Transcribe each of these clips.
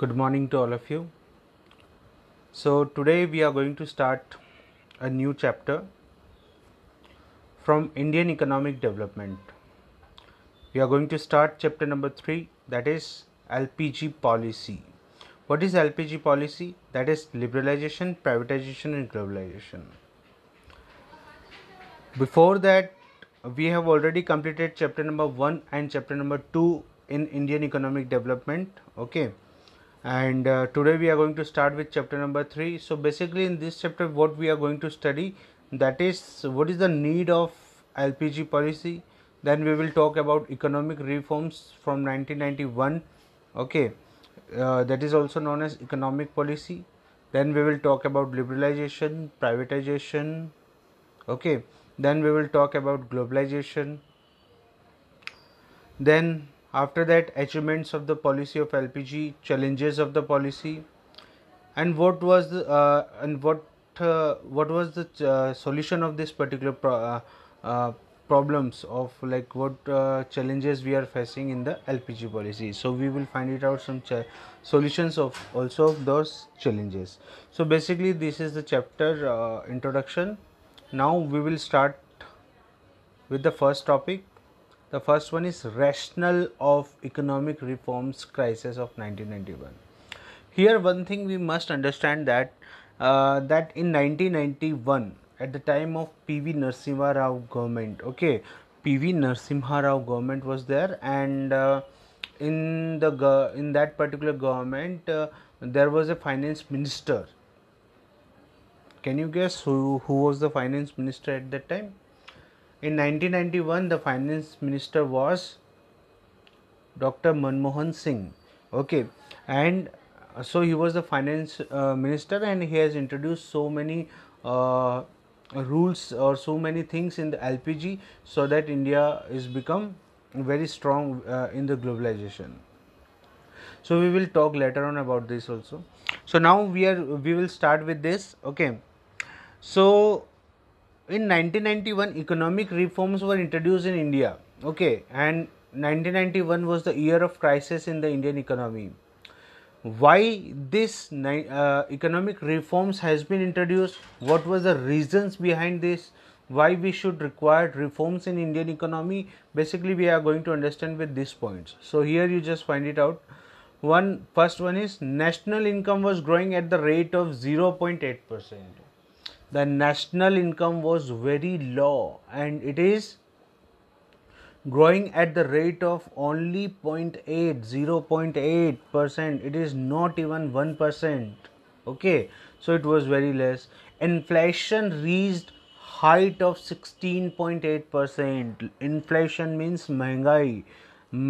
good morning to all of you so today we are going to start a new chapter from indian economic development we are going to start chapter number 3 that is lpg policy what is lpg policy that is liberalization privatization and globalization before that we have already completed chapter number 1 and chapter number 2 in indian economic development okay and uh, today we are going to start with chapter number 3 so basically in this chapter what we are going to study that is what is the need of lpg policy then we will talk about economic reforms from 1991 okay uh, that is also known as economic policy then we will talk about liberalization privatization okay then we will talk about globalization then after that achievements of the policy of LPG, challenges of the policy, and what was the uh, and what uh, what was the uh, solution of this particular pro- uh, uh, problems of like what uh, challenges we are facing in the LPG policy. So we will find it out some ch- solutions of also of those challenges. So basically this is the chapter introduction. Now we will start with the first topic the first one is rational of economic reforms crisis of 1991. Here, one thing we must understand that uh, that in 1991, at the time of P.V. Narasimha Rao government, okay, P.V. Narasimha Rao government was there, and uh, in the in that particular government, uh, there was a finance minister. Can you guess who who was the finance minister at that time? In 1991, the finance minister was Dr. Manmohan Singh. Okay, and uh, so he was the finance uh, minister, and he has introduced so many uh, rules or so many things in the LPG, so that India is become very strong uh, in the globalization. So we will talk later on about this also. So now we are we will start with this. Okay, so in 1991 economic reforms were introduced in india okay and 1991 was the year of crisis in the indian economy why this uh, economic reforms has been introduced what was the reasons behind this why we should require reforms in indian economy basically we are going to understand with these points so here you just find it out one first one is national income was growing at the rate of 0.8 percent the national income was very low and it is growing at the rate of only 0.8 0.8 percent it is not even 1 percent okay so it was very less inflation reached height of 16.8 percent inflation means mahangai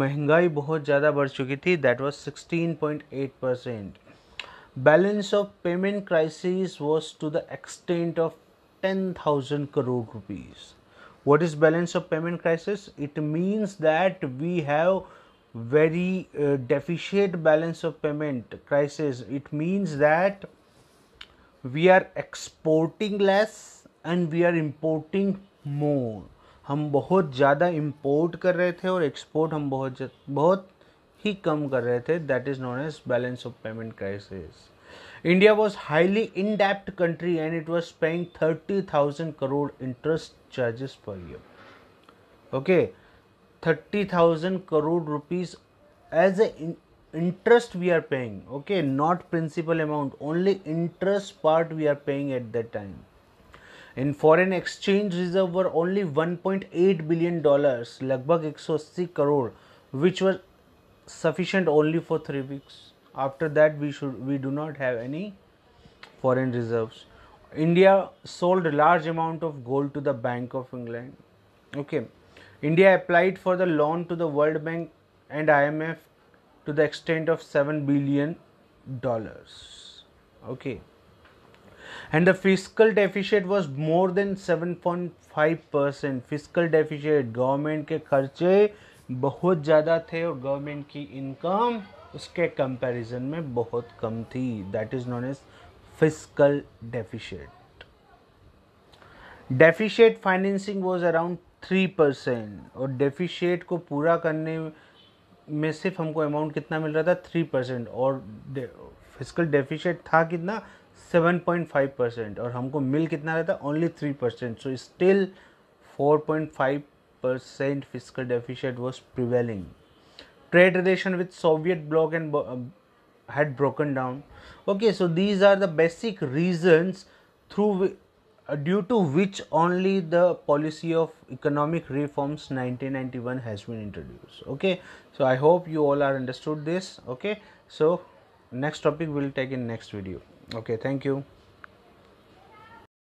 mahangai बहुत ज़्यादा बढ़ चुकी थी That was 16.8 percent balance of payment crisis was to the extent of 10000 crore rupees what is balance of payment crisis it means that we have very uh, deficient balance of payment crisis it means that we are exporting less and we are importing more हम बहुत ज़्यादा import कर रहे थे और export हम बहुत बहुत ही कम कर रहे थे that is known as balance of payment crisis India was highly in डेप्ट country and it was paying thirty thousand crore interest charges per year okay thirty thousand crore rupees as a interest we are paying okay not principal amount only interest part we are paying at that time in foreign exchange reserve were only 1.8 billion dollars लगभग 180 crore which was sufficient only for 3 weeks after that we should we do not have any foreign reserves india sold a large amount of gold to the bank of england okay india applied for the loan to the world bank and imf to the extent of 7 billion dollars okay and the fiscal deficit was more than 7.5 percent fiscal deficit government के खर्चे बहुत ज़्यादा थे और government की income उसके comparison में बहुत कम थी that is known as physical deficit deficit financing was around three percent और डेफिशिएट को पूरा करने में सिर्फ हमको अमाउंट कितना मिल रहा था थ्री परसेंट और फिजिकल डेफिशिएट था कितना सेवन पॉइंट फाइव परसेंट और हमको मिल कितना रहता only three percent so still four point five percent fiscal deficit was prevailing. Trade relation with Soviet bloc and uh, had broken down. Okay, so these are the basic reasons through uh, due to which only the policy of economic reforms 1991 has been introduced. Okay, so I hope you all are understood this. Okay, so next topic we'll take in next video. Okay, thank you.